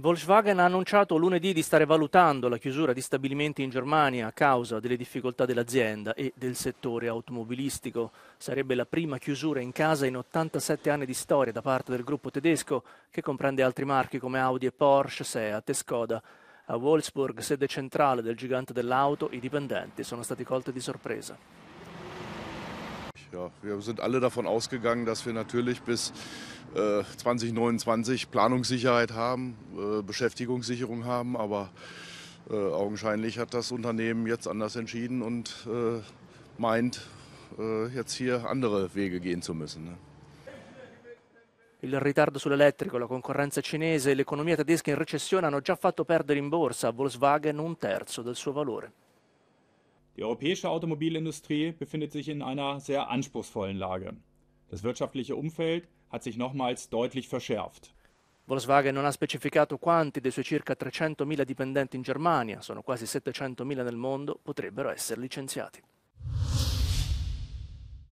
Volkswagen ha annunciato lunedì di stare valutando la chiusura di stabilimenti in Germania a causa delle difficoltà dell'azienda e del settore automobilistico. Sarebbe la prima chiusura in casa in 87 anni di storia da parte del gruppo tedesco, che comprende altri marchi come Audi e Porsche, Seat e Skoda. A Wolfsburg, sede centrale del gigante dell'auto, i dipendenti sono stati colti di sorpresa. Ja, wir sind alle davon ausgegangen, dass wir natürlich bis 2029 äh, Planungssicherheit haben, äh, Beschäftigungssicherung haben, aber äh, augenscheinlich hat das Unternehmen jetzt anders entschieden und äh, meint, äh, jetzt hier andere Wege gehen zu müssen. Ne? Il ritardo sull'elettrico, la concorrenza cinese e l'economia tedesca in recessione hanno già fatto perdere in borsa a Volkswagen un terzo del suo valore. Die europäische Automobilindustrie befindet sich in einer sehr anspruchsvollen Lage. Das wirtschaftliche Umfeld hat sich nochmals deutlich verschärft. Volkswagen non ha specificato quanti dei suoi circa 300.000 dipendenti in Germania, sono quasi 700.000 nel mondo, potrebbero essere licenziati.